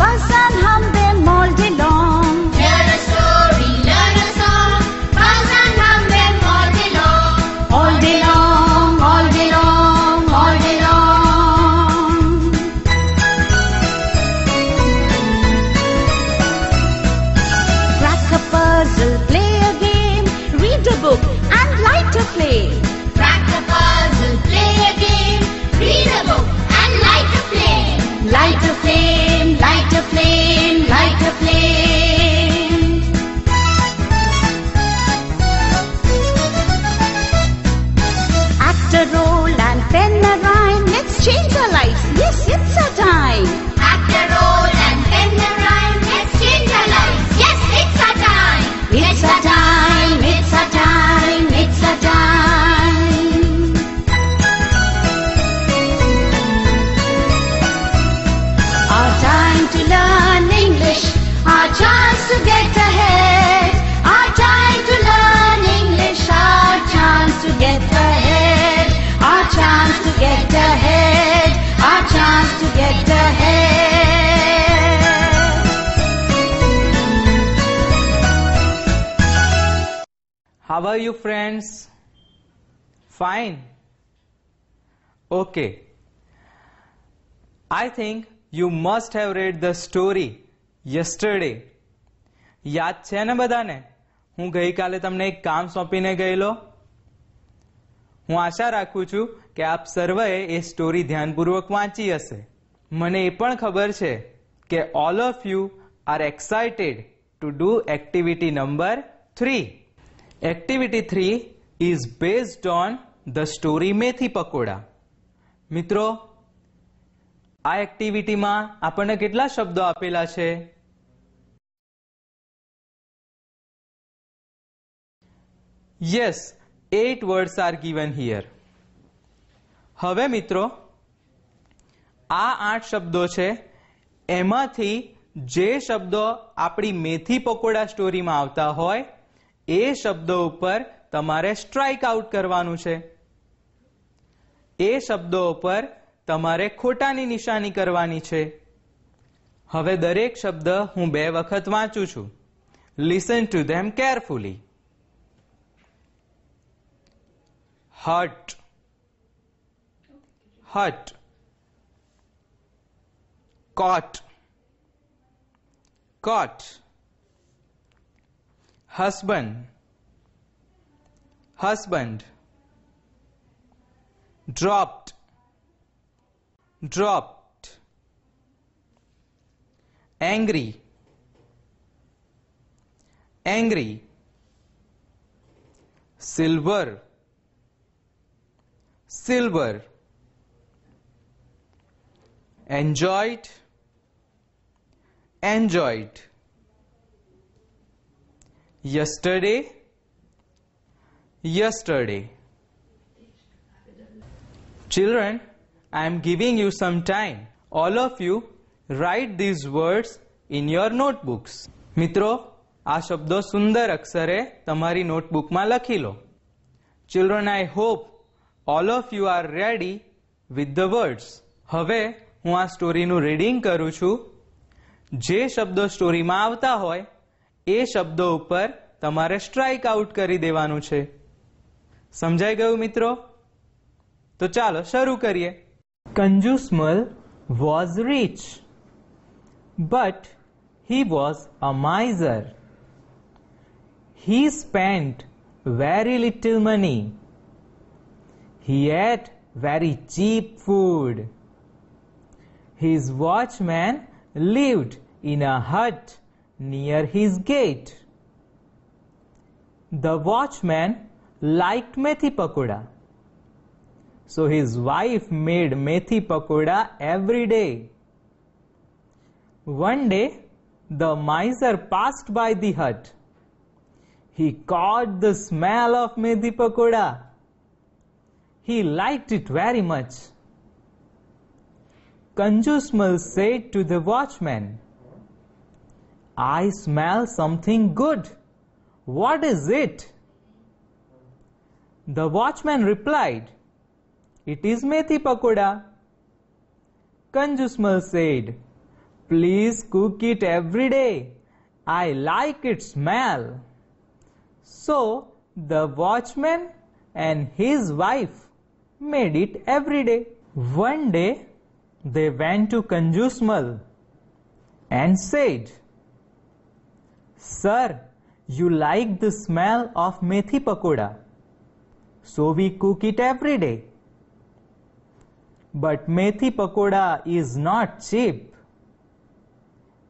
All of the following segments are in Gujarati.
Pasan How are you friends? Fine. Okay. I think you must have read the story yesterday. યાદ છે ને બધાને હું ગઈકાલે તમને એક કામ સોંપીને ગયેલો હું આશા રાખું છું કે આપ સર્વે એ સ્ટોરી ધ્યાનપૂર્વક વાંચી હશે મને એ પણ ખબર છે કે all of you are excited to do activity number three activity three is based on the story methi pakoda મિત્રો આ એક્ટિવિટીમાં આપણને કેટલા શબ્દો આપેલા છે yes eight words are given here હવે મિત્રો આ આઠ શબ્દો છે એમાંથી જે શબ્દો આપણી મેથી પકોડા સ્ટોરીમાં આવતા હોય એ શબ્દો ઉપર તમારે સ્ટ્રાઇક આઉટ કરવાનું છે એ શબ્દો ઉપર તમારે ખોટાની નિશાની કરવાની છે હવે દરેક શબ્દ હું બે વખત વાંચું છું listen to them carefully hut hut coat coat husband husband dropped dropped angry angry silver silver enjoyed enjoyed yesterday yesterday children i am giving you some time all of you write these words in your notebooks મિત્રો આ શબ્દો સુંદર અક્ષરે તમારી નોટબુકમાં લખી લો children I hope all of you are ready with the words હવે હું આ સ્ટોરીનું રીડિંગ કરું છું જે શબ્દો સ્ટોરીમાં આવતા હોય એ શબ્દો ઉપર તમારે સ્ટ્રાઇક આઉટ કરી દેવાનું છે સમજાઈ ગયું મિત્રો તો ચાલો શરૂ કરીએ Kanjusmal was rich but he was a miser he spent very little money he ate very cheap food. His watchman lived in a hut near his gate. The watchman liked methi pakoda. So his wife made methi pakoda every day. One day, the miser passed by the hut. He caught the smell of methi pakoda. He liked it very much. Kanjusmal said to the watchman, I smell something good. What is it? The watchman replied, It is methi pakoda. Kanjusmal said, Please cook it every day. I like its smell. So the watchman and his wife made it every day. One day they went to Kanjusmal and said, Sir, you like the smell of methi pakoda. So we cook it every day. But methi pakoda is not cheap.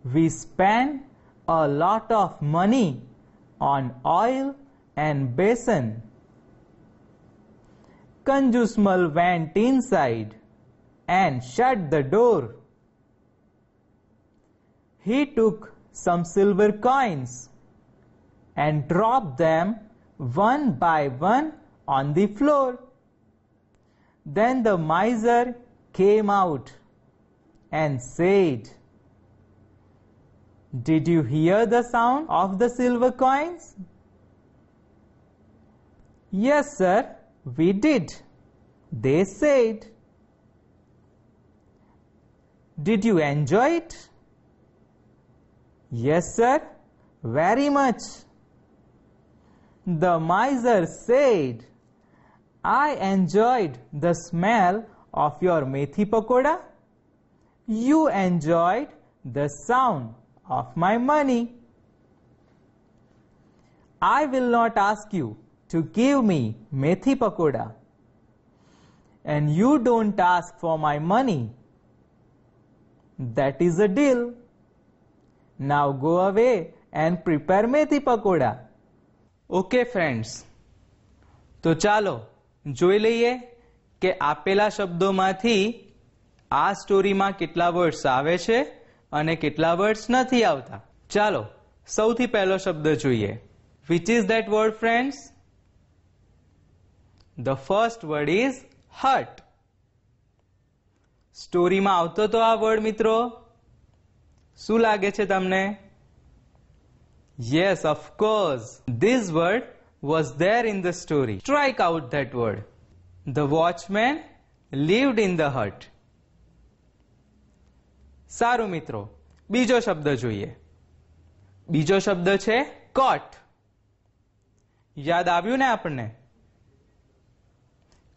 We spend a lot of money on oil and basin. Kanjusmal went inside and shut the door. He took some silver coins and dropped them one by one on the floor. Then the miser came out and said, Did you hear the sound of the silver coins? Yes, sir, we did. They said, Did you enjoy it? Yes, sir, very much. The miser said, I enjoyed the smell of your methi pakoda. You enjoyed the sound of my money. I will not ask you to give me methi pakoda. And you don't ask for my money. That is a deal. Now go away and prepare methi pakoda. Okay friends તો ચાલો જોઈ લઈએ કે આપેલા શબ્દોમાંથી આ સ્ટોરીમાં કેટલા વર્ડ્સ આવે છે અને કેટલા વર્ડ્સ નથી આવતા ચાલો સૌથી પહેલો શબ્દ જોઈએ which is that word friends the first word is hut સ્ટોરીમાં આવતો તો આ વર્ડ મિત્રો શું લાગે છે તમને yes of course this word was there in the story strike out that word the watchman lived in the hut સારું મિત્રો બીજો શબ્દ જોઈએ બીજો શબ્દ છે કોટ યાદ આવ્યું ને આપણને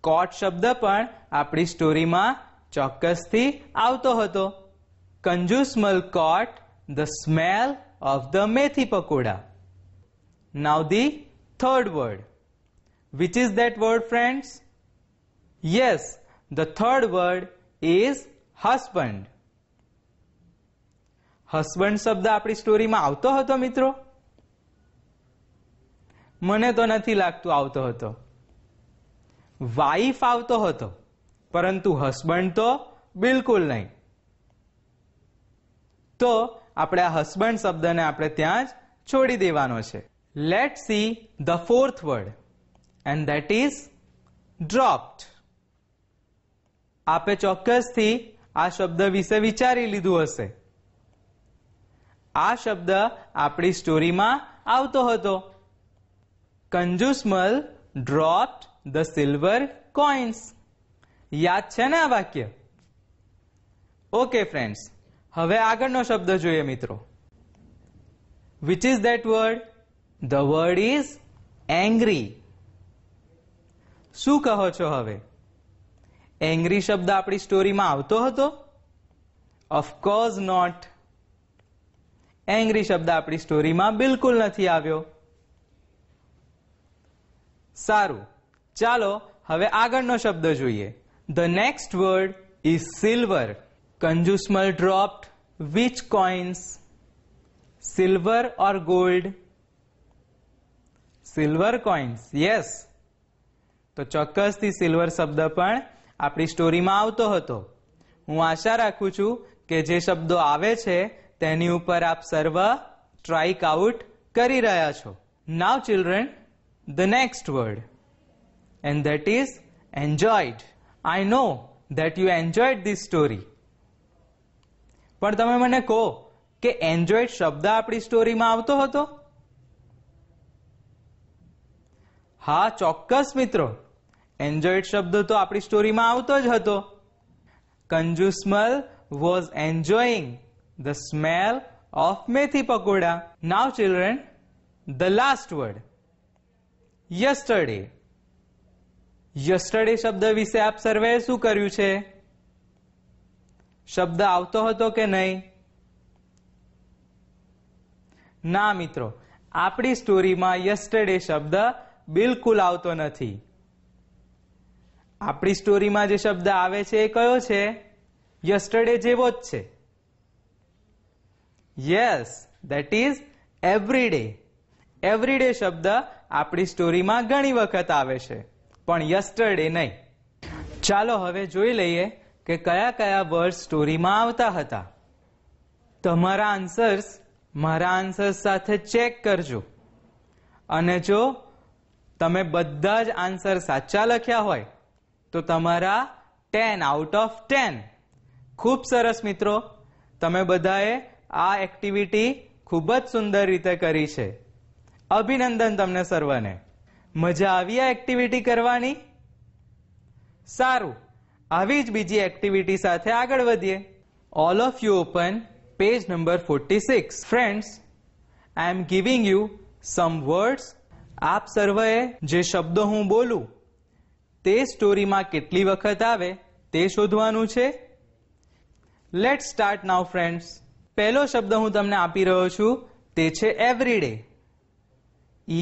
કોટ શબ્દ પણ આપણી સ્ટોરીમાં ચોક્કસથી આવતો હતો Conjuice caught the smell of the methi pakoda. Now the third word. Which is that word friends? Yes, the third word is husband. Husband શબ્દ આપણી સ્ટોરીમાં આવતો હતો મિત્રો મને તો નથી લાગતું આવતો હતો વાઈફ આવતો હતો પરંતુ હસબન્ડ તો બિલકુલ નહીં તો આપણે આ હસબન્ડ શબ્દને આપણે ત્યાં જ છોડી દેવાનો છે let see the fourth word and that is dropped આપે ચોક્કસથી આ શબ્દ વિશે વિચારી લીધું હશે આ શબ્દ આપણી સ્ટોરીમાં આવતો હતો Kanjusmal dropped the silver coins યાદ છે ને આ વાક્ય ઓકે ફ્રેન્ડ્સ હવે આગળનો શબ્દ જોઈએ મિત્રો which is that word the word is angry શું કહો છો હવે એંગ્રી શબ્દ આપણી સ્ટોરીમાં આવતો હતો ઓફકોર્સ નોટ એંગ્રી શબ્દ આપણી સ્ટોરીમાં બિલકુલ નથી આવ્યો સારું ચાલો હવે આગળનો શબ્દ જોઈએ the next word is silver Conjushmal dropped which coins? Silver or gold? Silver coins yes તો ચોક્કસથી સિલ્વર શબ્દ પણ આપણી સ્ટોરીમાં આવતો હતો હું આશા રાખું છું કે જે શબ્દો આવે છે તેની ઉપર આપ સર્વ સ્ટ્રાઇક આઉટ કરી રહ્યા છો now children the next word and that is enjoyed I know that you enjoyed this story પણ તમે મને કહો કે એન્જોયડ શબ્દ આપણી સ્ટોરીમાં આવતો હતો હા ચોક્કસ મિત્રો એન્જોયડ શબ્દ તો આપણી સ્ટોરીમાં આવતો જ હતો Kanjusmal was enjoying the smell of methi pakoda now children the last word yesterday yesterday શબ્દ વિશે આપ સર્વે શું કર્યું છે શબ્દ આવતો હતો કે નહીં ના મિત્રો આપણી સ્ટોરીમાં યસ્ટરડે શબ્દ બિલકુલ આવતો નથી આપણી સ્ટોરીમાં જે શબ્દ આવે છે એ કયો છે યસ્ટરડે જેવો જ છે yes that is everyday everyday શબ્દ આપણી સ્ટોરીમાં ઘણી વખત આવે છે પણ યસ્ટરડે નહીં ચાલો હવે જોઈ લઈએ કે કયા કયા વર્ડ સ્ટોરીમાં આવતા હતા તમારા આન્સર્સ મારા આન્સર્સ સાથે ચેક કરજો અને જો તમે બધા જ આન્સર સાચા લખ્યા હોય તો તમારા ટેન આઉટ ઓફ ટેન ખૂબ સરસ મિત્રો તમે બધાએ આ એક્ટિવિટી ખૂબ જ સુંદર રીતે કરી છે અભિનંદન તમને સર્વને મજા આવી આ એક્ટિવિટી કરવાની સારું આવી જ બીજી એક્ટિવિટી સાથે આગળ વધીએ all of you open page number forty six friends I am giving you some words આપ સર્વે જે શબ્દો હું બોલું તે સ્ટોરીમાં કેટલી વખત આવે તે શોધવાનું છે લેટ સ્ટાર્ટ નાવ ફ્રેન્ડ્સ પહેલો શબ્દ હું તમને આપી રહ્યો છું તે છે everyday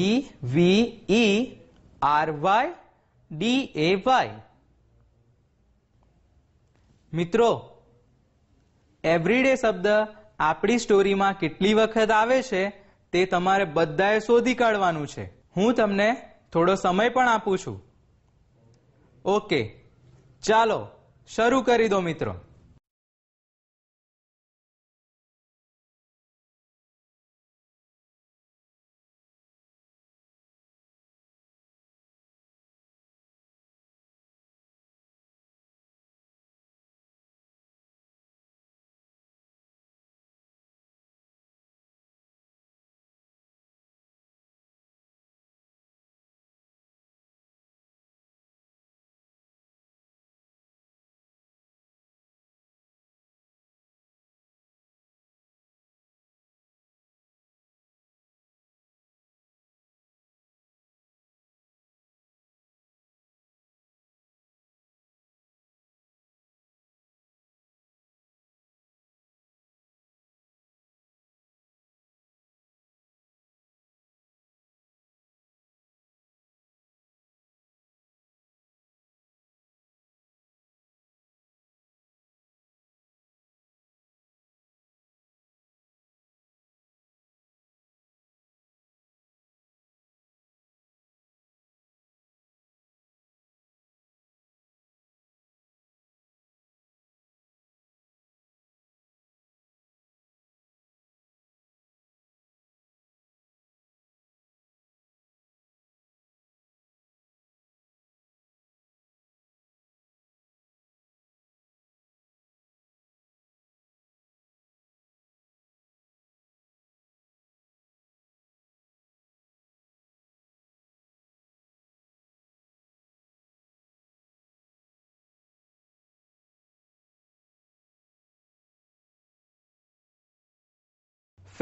E V E R Y D A Y મિત્રો એવરીડે શબ્દ આપણી સ્ટોરીમાં કેટલી વખત આવે છે તે તમારે બધાએ શોધી કાઢવાનું છે હું તમને થોડો સમય પણ આપું છું ઓકે ચાલો શરૂ કરી દો મિત્રો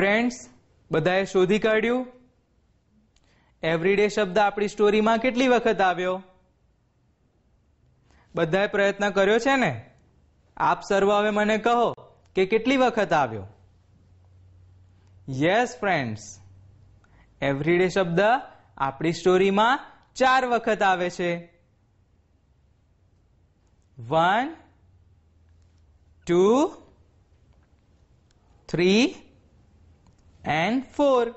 ફ્રેન્ડ્સ બધાએ શોધી કાઢ્યું એવરીડે શબ્દ આપણી સ્ટોરીમાં કેટલી વખત આવ્યો બધાએ પ્રયત્ન કર્યો છે ને આપ સર્વ હવે મને કહો કે કેટલી વખત આવ્યો યસ ફ્રેન્ડ્સ એવરીડે શબ્દ આપણી સ્ટોરીમાં ચાર વખત આવે છે one two three and four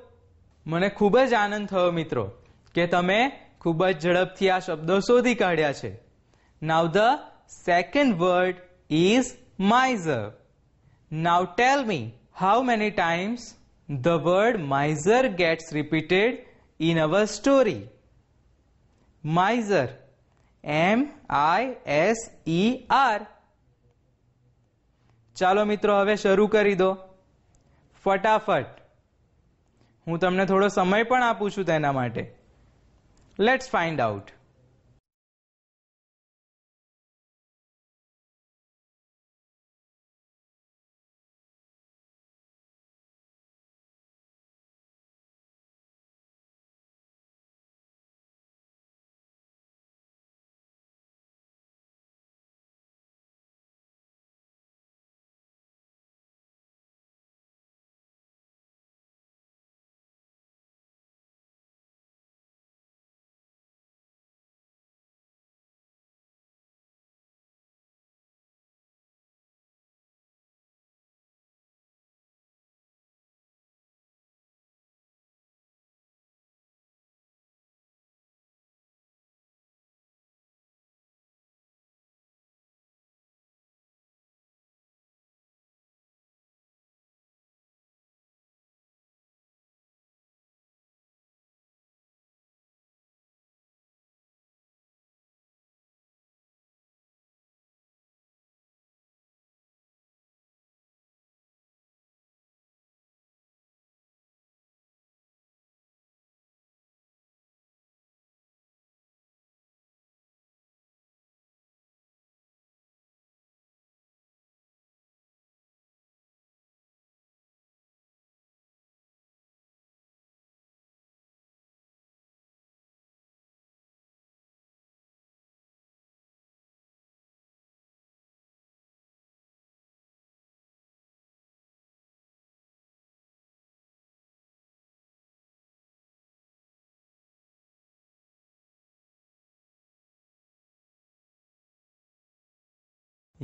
મને ખૂબ જ આનંદ થયો મિત્રો કે તમે ખૂબ જ ઝડપથી આ શબ્દો શોધી કાઢ્યા છે now the second word is miser now tell me how many times the word miser gets repeated in our story miser M I S e R ચાલો મિત્રો હવે શરૂ કરી દો ફટાફટ હું તમને થોડો સમય પણ આપું છું તેના માટે લેટ્સ ફાઇન્ડ આઉટ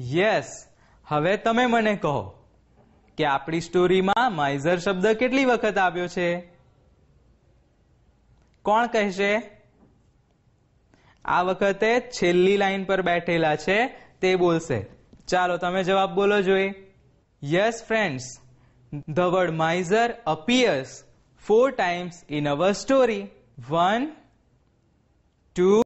યસ હવે તમે મને કહો કે આપણી સ્ટોરીમાં માઇઝર શબ્દ કેટલી વખત આવ્યો છે કોણ કહેશે આ વખતે છેલ્લી લાઈન પર બેઠેલા છે તે બોલશે ચાલો તમે જવાબ બોલો જોઈએ yes friends the word miser appears four times in our story one two